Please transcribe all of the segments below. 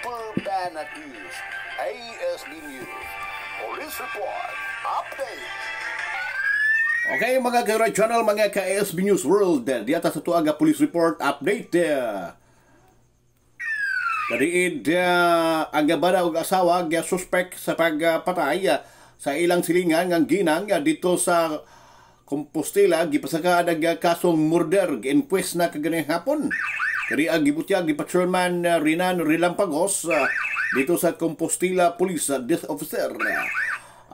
Super Fan at News, ASB News. Police Report, Update. Okay mga Garoy Channel, mga KSB News World, di atas ito aga Police Report Update. Kadiid uh, ang gabada og asawa nga suspect sa pagpatay uh, sa ilang silingan nga ginang uh, dito sa Compostela gipasaka adag ah, kasong murder inquest na kagani hapon. Ria Gibutyag ni Patrolman uh, Rinan Rilampagos uh, dito sa Compostela Police uh, Death Officer.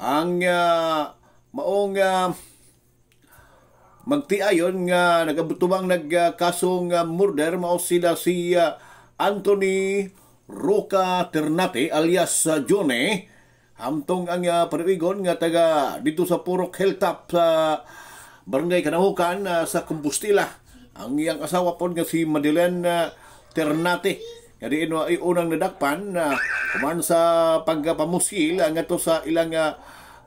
Ang uh, maong uh, magtiayon nga uh, nagabutubang nagkasong uh, murder mao sila si uh, Anthony Roca Ternate alias uh, Jone hamtong ang uh, panigon nga taga dito sa Purok Hilltop sa uh, Barangay Kanahukan uh, sa Compostela ang iyang asawa po nga si Madeleine Ternate. Nga diin no, ay unang nadakpan na ah, kuman sa pagpamusil ang ah, ato sa ilang uh, ah,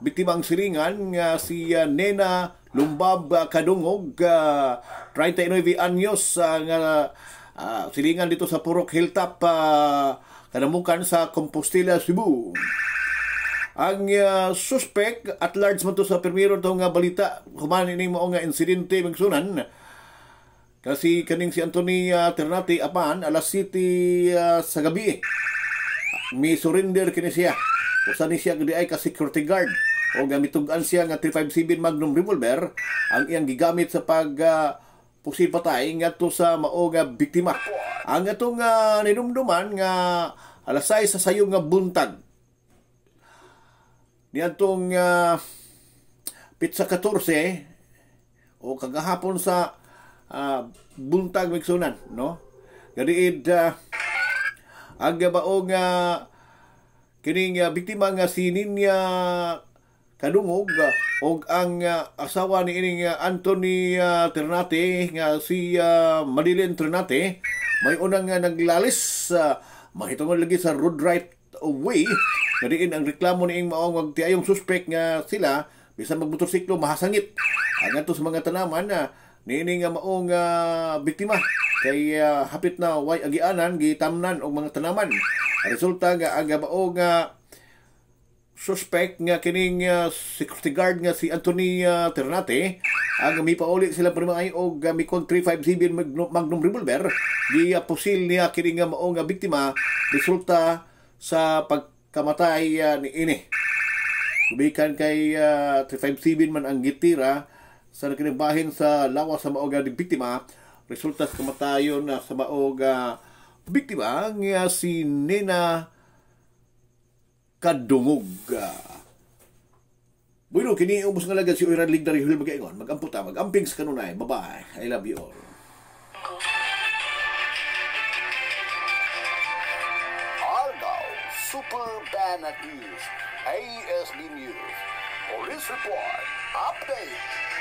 bitimang siringan nga si uh, Nena Lumbab uh, Kadungog uh, 39 anyos uh, nga uh, silingan dito sa Purok Hilltop uh, kanamukan sa Compostela, Cebu. Ang uh, suspect at large man to sa primero tong nga balita kuman ini mo nga insidente magsunan kasi kaning si Anthony uh, ah, Ternate apan alas city uh, ah, sa gabi eh. May surrender kini siya. Usa ni siya gdi ay ka security guard o gamitugan siya nga 357 Magnum revolver ang iyang gigamit sa pag uh, pusil patay ngadto sa mao biktima. Ang atong uh, ninumduman nga alas 6 sa sayo nga buntag. Niadtong uh, pizza 14 o kagahapon sa uh, buntag wiksunan, no? Gadiid uh, ah, ang gabaog nga kining uh, biktima nga sinin niya kadungog uh, ah, og ang uh, asawa ni ining uh, Anthony uh, Ternate nga si uh, Marilyn Ternate may unang uh, naglalis uh, mahitungon lagi sa road right away gadiin ang reklamo niing maong wag tiayong suspect nga sila bisan magmotorsiklo mahasangit. Ang ato sa mga tanaman na uh, niini nga maong uh, biktima kay uh, hapit na way agianan gitamnan og mga tanaman resulta nga aga maong uh, suspect nga kining uh, security guard nga si Anthony uh, Ternate ang mipauli sila primay og uh, mikon 357 magnum, magnum revolver di uh, pusil niya kining nga maong uh, biktima resulta sa pagkamatay uh, ni ini Bikan kay uh, 357 man ang gitira sa nagkinimbahin sa lawa sa maoga ng biktima, resulta sa kamatayon na sa maoga biktima nga si Nina Kadungog. Bueno, kini ubos nga lagad si Oiran Lig dari Hulil Magaingon. Magamputa, magamping sa kanunay. Bye-bye. I love you all. Argao Super Ban at News, ASB News, Police Report, Update.